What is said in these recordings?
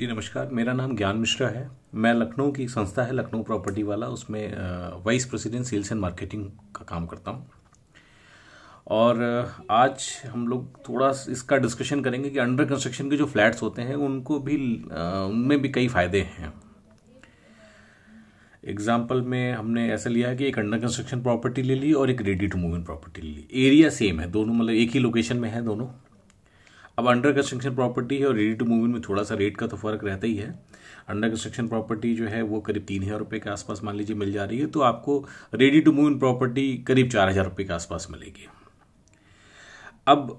जी नमस्कार मेरा नाम ज्ञान मिश्रा है मैं लखनऊ की संस्था है लखनऊ प्रॉपर्टी वाला उसमें vice president sales and marketing का काम करता हूँ और आज हम लोग थोड़ा इसका डिस्कशन करेंगे कि अंडर कंस्ट्रक्शन के जो फ्लैट्स होते हैं उनको भी उनमें भी कई फ़ायदे हैं एग्जाम्पल में हमने ऐसा लिया कि एक अंडर कंस्ट्रक्शन प्रॉपर्टी ले ली और एक ready to move in property ले ली एरिया सेम है दोनों मतलब एक ही लोकेशन में है दोनों अब अंडर कंस्ट्रक्शन प्रॉपर्टी है और रेडी टू मूव इन में थोड़ा सा रेट का तो फर्क रहता ही है अंडर कंस्ट्रक्शन प्रॉपर्टी जो है वो करीब तीन हज़ार रुपये के आसपास मान लीजिए मिल जा रही है तो आपको ready to move in property करीब चार हज़ार रुपये के आसपास मिलेगी अब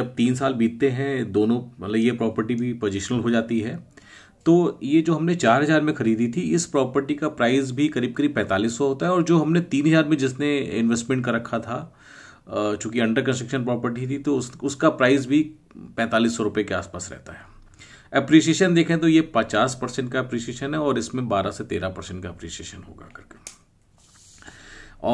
जब तीन साल बीतते हैं दोनों मतलब ये प्रॉपर्टी भी पोजिशनल हो जाती है तो ये जो हमने चार हज़ार में खरीदी थी इस प्रॉपर्टी का प्राइस भी करीब करीब पैंतालीस सौ होता है और जो हमने तीन हज़ार में जिसने इन्वेस्टमेंट कर रखा था चूंकि अंडर कंस्ट्रक्शन प्रॉपर्टी थी तो उस, उसका प्राइस भी पैंतालीस सौ रुपये के आसपास रहता है अप्रिसिएशन देखें तो ये पचास परसेंट का अप्रिसिएशन है और इसमें बारह से तेरह परसेंट का अप्रिसिएशन होगा करके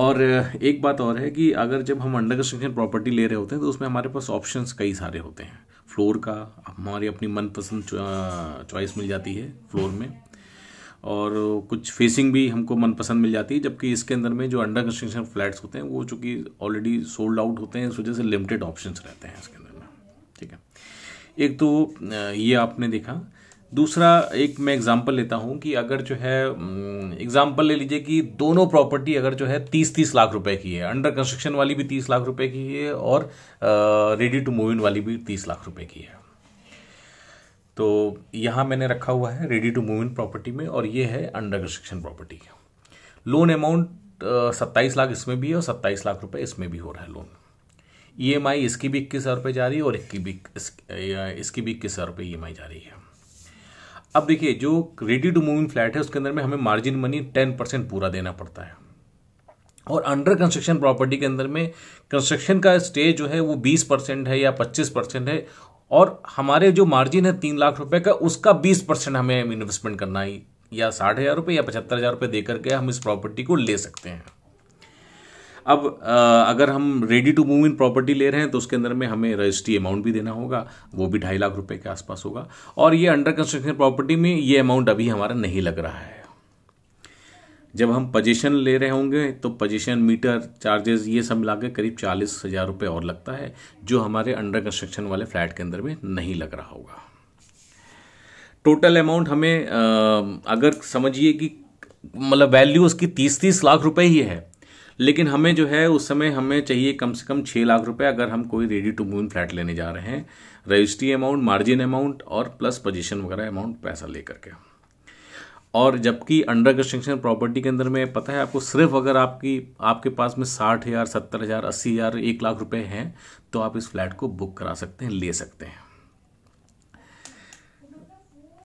और एक बात और है कि अगर जब हम अंडर कंस्ट्रक्शन प्रॉपर्टी ले रहे होते हैं तो उसमें हमारे पास ऑप्शन कई सारे होते हैं फ्लोर का हमारी अपनी मनपसंद चॉइस मिल जाती है फ्लोर में और कुछ फेसिंग भी हमको मनपसंद मिल जाती है जबकि इसके अंदर में जो अंडर कंस्ट्रक्शन फ्लैट्स होते हैं वो चूँकि ऑलरेडी सोल्ड आउट होते हैं इस वजह से लिमिटेड ऑप्शन रहते हैं इसके अंदर में ठीक है एक तो ये आपने देखा दूसरा एक मैं एग्जांपल लेता हूं कि अगर जो है एग्जांपल ले लीजिए कि दोनों प्रॉपर्टी अगर जो है तीस तीस लाख रुपए की है अंडर कंस्ट्रक्शन वाली भी तीस लाख रुपए की है और रेडी टू मूव इन वाली भी तीस लाख रुपए की है तो यहाँ मैंने रखा हुआ है ready to move in property में और ये है under construction property loan amount सत्ताईस लाख इसमें भी है और सत्ताईस लाख रुपये इसमें भी हो रहा है लोन ई e इसकी भी इक्कीस हज़ार रुपये जा रही है और इक्की भी इसकी भी इक्कीस हज़ार रुपये ई e जा रही है अब देखिए जो रेडी टू मूविंग फ्लैट है उसके अंदर में हमें मार्जिन मनी टेन परसेंट पूरा देना पड़ता है और अंडर कंस्ट्रक्शन प्रॉपर्टी के अंदर में कंस्ट्रक्शन का स्टेज जो है वो बीस परसेंट है या पच्चीस परसेंट है और हमारे जो मार्जिन है तीन लाख रुपए का उसका बीस परसेंट हमें इन्वेस्टमेंट करना है या साठ हज़ार रुपये या पचहत्तर हज़ार रुपये देकर के हम इस प्रॉपर्टी को ले सकते हैं अब अगर हम ready to move in property ले रहे हैं तो उसके अंदर में हमें रजिस्ट्री अमाउंट भी देना होगा वो भी ढाई लाख रुपए के आसपास होगा और ये अंडर कंस्ट्रक्शन प्रॉपर्टी में ये अमाउंट अभी हमारा नहीं लग रहा है जब हम पोजीशन ले रहे होंगे तो पोजीशन मीटर चार्जेस ये सब मिला के करीब चालीस हज़ार रुपये और लगता है जो हमारे अंडर कंस्ट्रक्शन वाले फ्लैट के अंदर में नहीं लग रहा होगा टोटल अमाउंट हमें अगर समझिए कि मतलब वैल्यू उसकी तीस तीस लाख रुपए ही है लेकिन हमें जो है उस समय हमें चाहिए कम से कम छः लाख रुपए अगर हम कोई रेडी टू मूव फ्लैट लेने जा रहे हैं रजिस्ट्री अमाउंट मार्जिन अमाउंट और प्लस पोजीशन वगैरह अमाउंट पैसा लेकर के और जबकि अंडर कंस्ट्रक्शन प्रॉपर्टी के अंदर में पता है आपको सिर्फ अगर आपकी आपके पास में साठ हज़ार सत्तर हज़ार अस्सी हज़ार एक लाख रुपए हैं तो आप इस फ्लैट को बुक करा सकते हैं ले सकते हैं